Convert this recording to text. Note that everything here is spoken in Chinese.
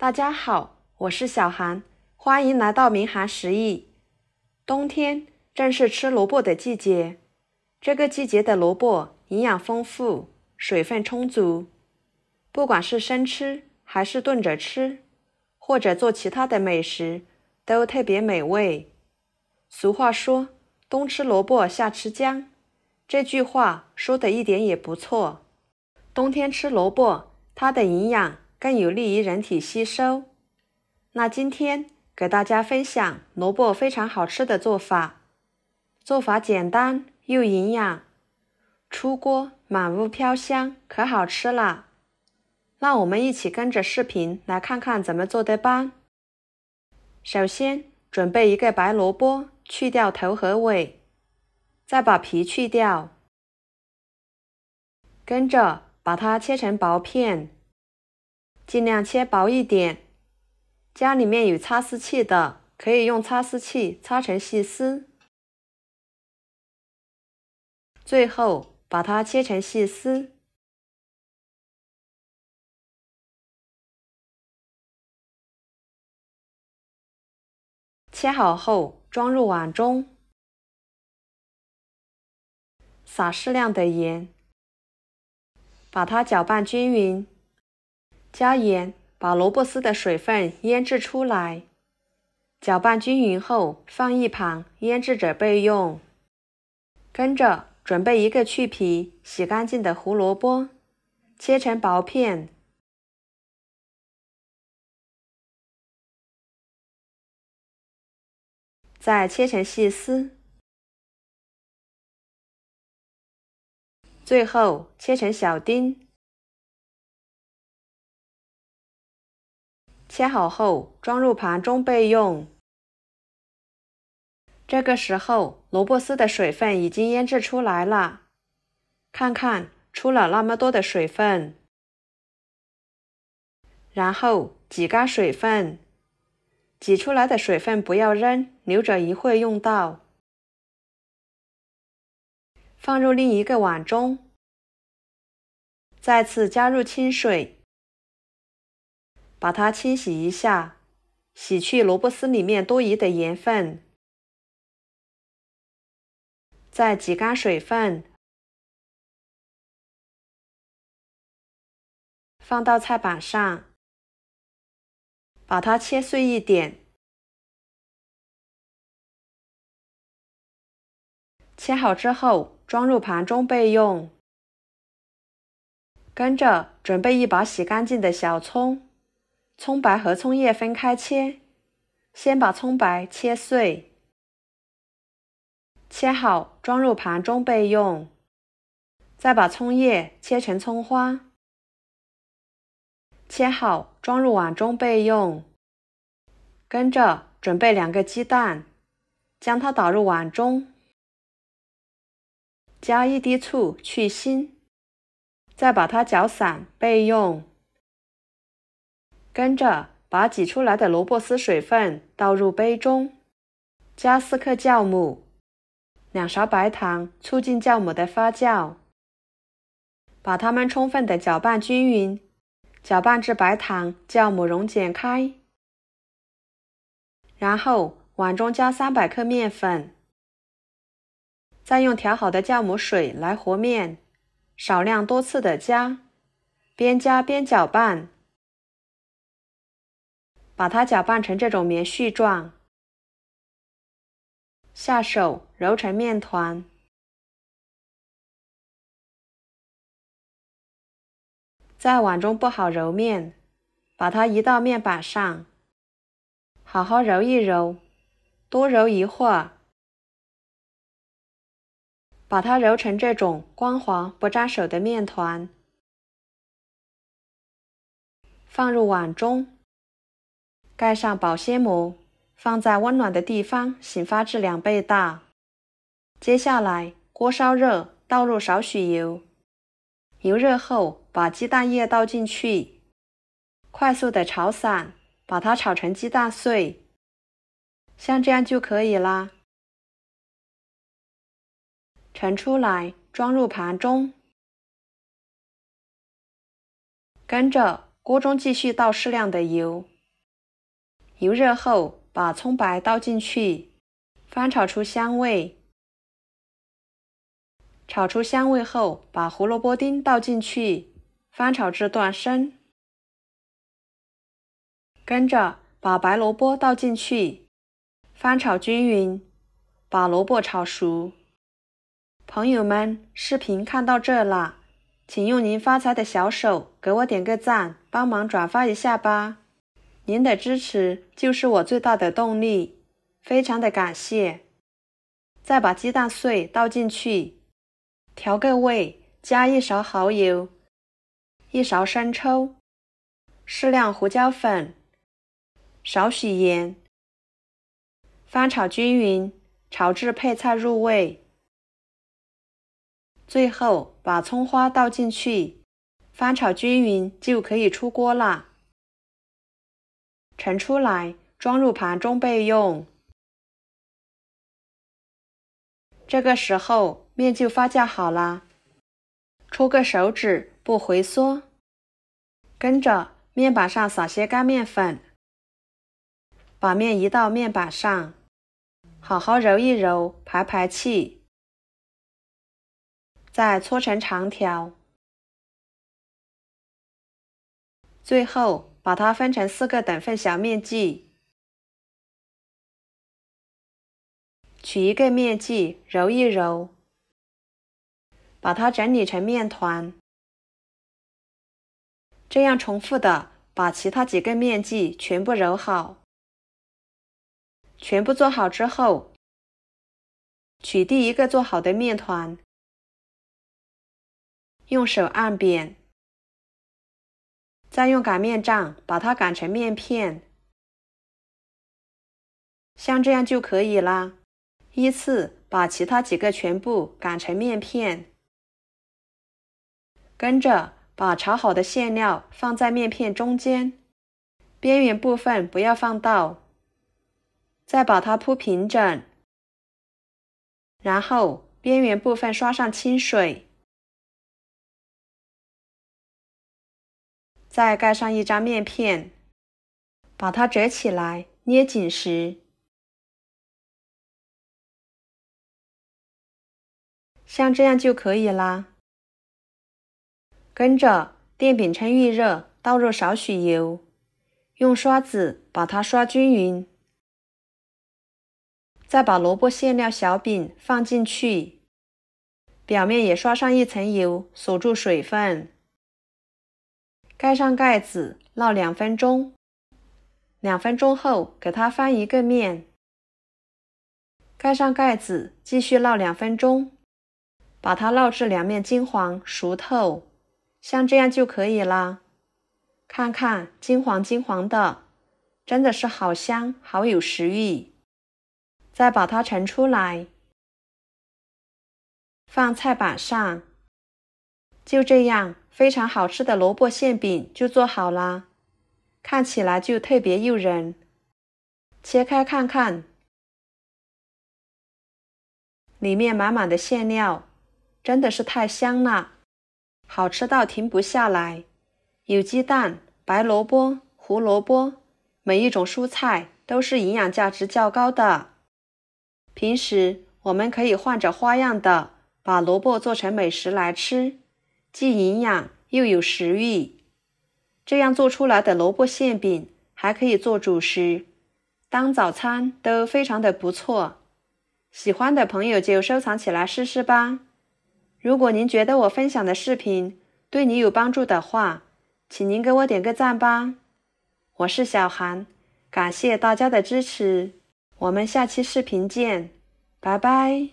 大家好，我是小韩，欢迎来到民韩食艺。冬天正是吃萝卜的季节，这个季节的萝卜营养丰富，水分充足，不管是生吃还是炖着吃，或者做其他的美食，都特别美味。俗话说“冬吃萝卜夏吃姜”，这句话说的一点也不错。冬天吃萝卜，它的营养。更有利于人体吸收。那今天给大家分享萝卜非常好吃的做法，做法简单又营养，出锅满屋飘香，可好吃啦！那我们一起跟着视频来看看怎么做的吧。首先准备一个白萝卜，去掉头和尾，再把皮去掉，跟着把它切成薄片。尽量切薄一点。家里面有擦丝器的，可以用擦丝器擦成细丝。最后把它切成细丝。切好后，装入碗中，撒适量的盐，把它搅拌均匀。加盐，把萝卜丝的水分腌制出来，搅拌均匀后放一旁腌制着备用。跟着准备一个去皮、洗干净的胡萝卜，切成薄片，再切成细丝，最后切成小丁。切好后装入盘中备用。这个时候，萝卜丝的水分已经腌制出来了，看看出了那么多的水分。然后挤干水分，挤出来的水分不要扔，留着一会用到。放入另一个碗中，再次加入清水。把它清洗一下，洗去萝卜丝里面多余的盐分，再挤干水分，放到菜板上，把它切碎一点。切好之后装入盘中备用。跟着准备一把洗干净的小葱。葱白和葱叶分开切，先把葱白切碎，切好装入盘中备用。再把葱叶切成葱花，切好装入碗中备用。跟着准备两个鸡蛋，将它打入碗中，加一滴醋去腥，再把它搅散备用。跟着把挤出来的萝卜丝水分倒入杯中，加四克酵母，两勺白糖促进酵母的发酵，把它们充分的搅拌均匀，搅拌至白糖、酵母溶解开。然后碗中加三百克面粉，再用调好的酵母水来和面，少量多次的加，边加边搅拌。把它搅拌成这种棉絮状，下手揉成面团。在碗中不好揉面，把它移到面板上，好好揉一揉，多揉一会儿，把它揉成这种光滑不粘手的面团，放入碗中。盖上保鲜膜，放在温暖的地方醒发至两倍大。接下来，锅烧热，倒入少许油，油热后把鸡蛋液倒进去，快速的炒散，把它炒成鸡蛋碎，像这样就可以啦。盛出来，装入盘中。跟着，锅中继续倒适量的油。油热后，把葱白倒进去，翻炒出香味。炒出香味后，把胡萝卜丁倒进去，翻炒至断生。跟着把白萝卜倒进去，翻炒均匀，把萝卜炒熟。朋友们，视频看到这啦，请用您发财的小手给我点个赞，帮忙转发一下吧。您的支持就是我最大的动力，非常的感谢。再把鸡蛋碎倒进去，调个味，加一勺蚝油，一勺生抽，适量胡椒粉，少许盐，翻炒均匀，炒至配菜入味。最后把葱花倒进去，翻炒均匀就可以出锅啦。盛出来，装入盘中备用。这个时候面就发酵好了，戳个手指不回缩。跟着面板上撒些干面粉，把面移到面板上，好好揉一揉，排排气，再搓成长条。最后。把它分成四个等份小面剂，取一个面剂揉一揉，把它整理成面团。这样重复的把其他几个面剂全部揉好。全部做好之后，取第一个做好的面团，用手按扁。再用擀面杖把它擀成面片，像这样就可以啦。依次把其他几个全部擀成面片，跟着把炒好的馅料放在面片中间，边缘部分不要放到，再把它铺平整，然后边缘部分刷上清水。再盖上一张面片，把它折起来，捏紧实，像这样就可以啦。跟着电饼铛预热，倒入少许油，用刷子把它刷均匀，再把萝卜馅料小饼放进去，表面也刷上一层油，锁住水分。盖上盖子，烙两分钟。两分钟后，给它翻一个面。盖上盖子，继续烙两分钟。把它烙至两面金黄、熟透，像这样就可以啦。看看金黄金黄的，真的是好香，好有食欲。再把它盛出来，放菜板上。就这样。非常好吃的萝卜馅饼就做好啦，看起来就特别诱人。切开看看，里面满满的馅料，真的是太香了，好吃到停不下来。有鸡蛋、白萝卜、胡萝卜，每一种蔬菜都是营养价值较高的。平时我们可以换着花样的把萝卜做成美食来吃，既营养。又有食欲，这样做出来的萝卜馅饼还可以做主食，当早餐都非常的不错。喜欢的朋友就收藏起来试试吧。如果您觉得我分享的视频对你有帮助的话，请您给我点个赞吧。我是小韩，感谢大家的支持，我们下期视频见，拜拜。